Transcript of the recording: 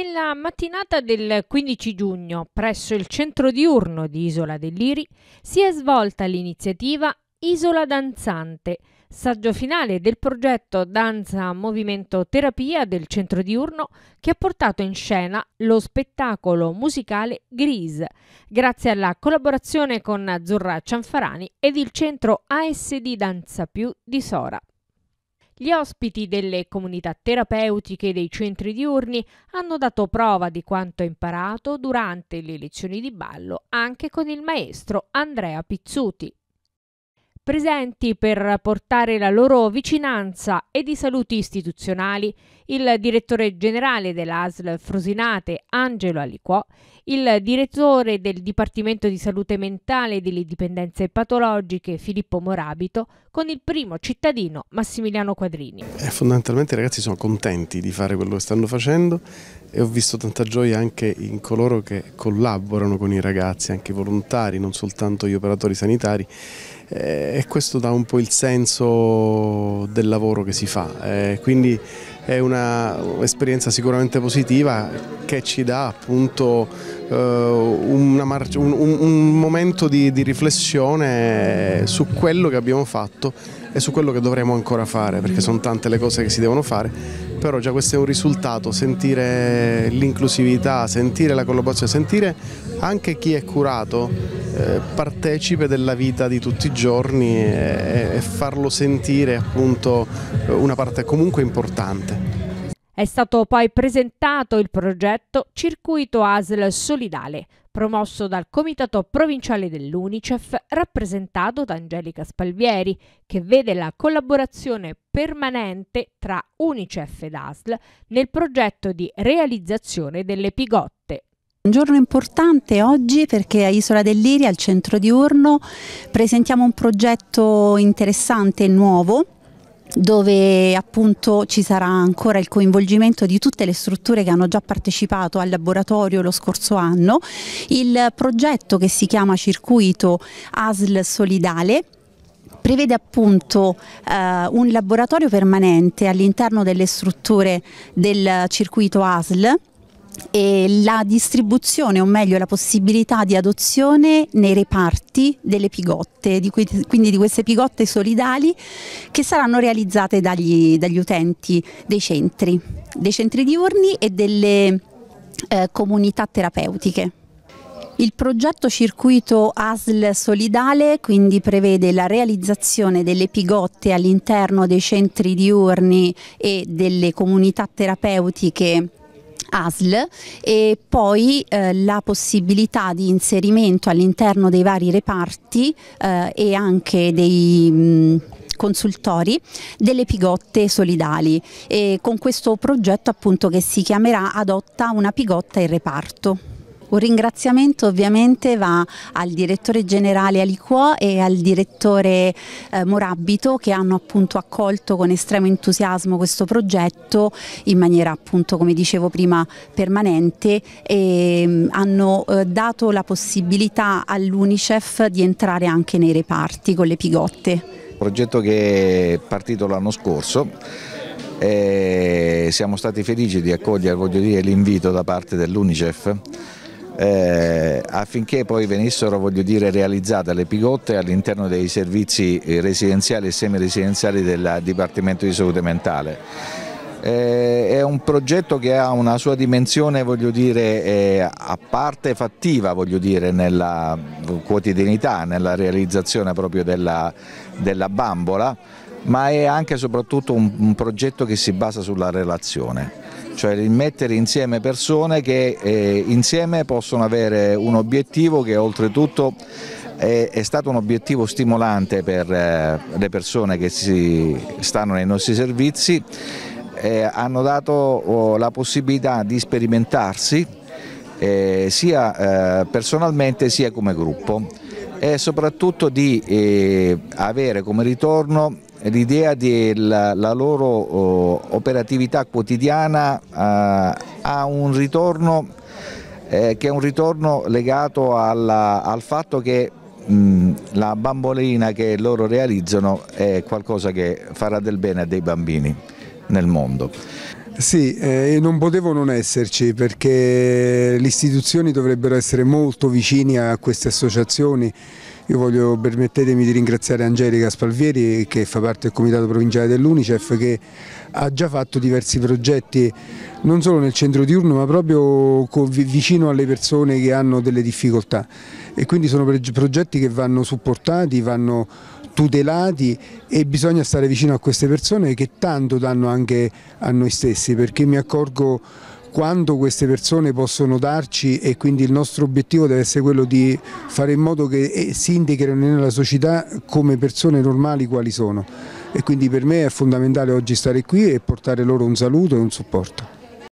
Nella mattinata del 15 giugno, presso il centro diurno di Isola dell'Iri, si è svolta l'iniziativa Isola Danzante, saggio finale del progetto Danza Movimento Terapia del centro diurno che ha portato in scena lo spettacolo musicale Gris, grazie alla collaborazione con Azzurra Cianfarani ed il centro ASD Danza Più di Sora. Gli ospiti delle comunità terapeutiche e dei centri diurni hanno dato prova di quanto imparato durante le lezioni di ballo anche con il maestro Andrea Pizzuti. Presenti per portare la loro vicinanza e di saluti istituzionali il direttore generale dell'ASL Frosinate Angelo Aliquò, il direttore del Dipartimento di Salute Mentale e delle Dipendenze Patologiche Filippo Morabito, con il primo cittadino Massimiliano Quadrini. Eh, fondamentalmente i ragazzi sono contenti di fare quello che stanno facendo e ho visto tanta gioia anche in coloro che collaborano con i ragazzi, anche i volontari, non soltanto gli operatori sanitari eh, e questo dà un po' il senso del lavoro che si fa. Eh, quindi è un'esperienza sicuramente positiva che ci dà appunto eh, un, un, momento di, di riflessione su quello che abbiamo fatto e su quello che dovremo ancora fare, perché sono tante le cose che si devono fare, però già questo è un risultato, sentire l'inclusività, sentire la collaborazione, sentire anche chi è curato eh, partecipe della vita di tutti i giorni e farlo sentire appunto eh, una parte comunque importante. È stato poi presentato il progetto Circuito ASL Solidale, promosso dal Comitato Provinciale dell'Unicef, rappresentato da Angelica Spalvieri, che vede la collaborazione permanente tra Unicef ed ASL nel progetto di realizzazione delle pigotte. Un giorno importante oggi perché a Isola dell'Iri, al centro di Urno, presentiamo un progetto interessante e nuovo dove appunto ci sarà ancora il coinvolgimento di tutte le strutture che hanno già partecipato al laboratorio lo scorso anno, il progetto che si chiama Circuito ASL Solidale prevede appunto eh, un laboratorio permanente all'interno delle strutture del circuito ASL e la distribuzione o meglio la possibilità di adozione nei reparti delle pigotte, di cui, quindi di queste pigotte solidali che saranno realizzate dagli, dagli utenti dei centri, dei centri diurni e delle eh, comunità terapeutiche. Il progetto circuito ASL solidale quindi prevede la realizzazione delle pigotte all'interno dei centri diurni e delle comunità terapeutiche ASL e poi eh, la possibilità di inserimento all'interno dei vari reparti eh, e anche dei... Mh, consultori delle pigotte solidali e con questo progetto appunto che si chiamerà Adotta una pigotta in reparto. Un ringraziamento ovviamente va al direttore generale Aliquò e al direttore eh, Morabito che hanno appunto accolto con estremo entusiasmo questo progetto in maniera appunto come dicevo prima permanente e mh, mm, hanno eh, dato la possibilità all'Unicef di entrare anche nei reparti con le pigotte. progetto che è partito l'anno scorso e siamo stati felici di accogliere l'invito da parte dell'Unicef eh, affinché poi venissero dire, realizzate le pigotte all'interno dei servizi eh, residenziali e semiresidenziali del Dipartimento di Salute Mentale. Eh, è un progetto che ha una sua dimensione dire, eh, a parte fattiva dire, nella quotidianità, nella realizzazione proprio della, della bambola, ma è anche e soprattutto un, un progetto che si basa sulla relazione cioè il mettere insieme persone che eh, insieme possono avere un obiettivo che oltretutto è, è stato un obiettivo stimolante per eh, le persone che si stanno nei nostri servizi, eh, hanno dato oh, la possibilità di sperimentarsi eh, sia eh, personalmente sia come gruppo e soprattutto di eh, avere come ritorno l'idea della loro oh, operatività quotidiana eh, ha un ritorno eh, che è un ritorno legato alla, al fatto che mm, la bambolina che loro realizzano è qualcosa che farà del bene a dei bambini nel mondo. Sì, eh, non potevo non esserci perché le istituzioni dovrebbero essere molto vicine a queste associazioni io voglio permettetemi di ringraziare Angelica Spalvieri che fa parte del comitato provinciale dell'Unicef che ha già fatto diversi progetti non solo nel centro diurno ma proprio vicino alle persone che hanno delle difficoltà e quindi sono progetti che vanno supportati, vanno tutelati e bisogna stare vicino a queste persone che tanto danno anche a noi stessi perché mi accorgo quanto queste persone possono darci e quindi il nostro obiettivo deve essere quello di fare in modo che eh, si indichino nella società come persone normali quali sono e quindi per me è fondamentale oggi stare qui e portare loro un saluto e un supporto.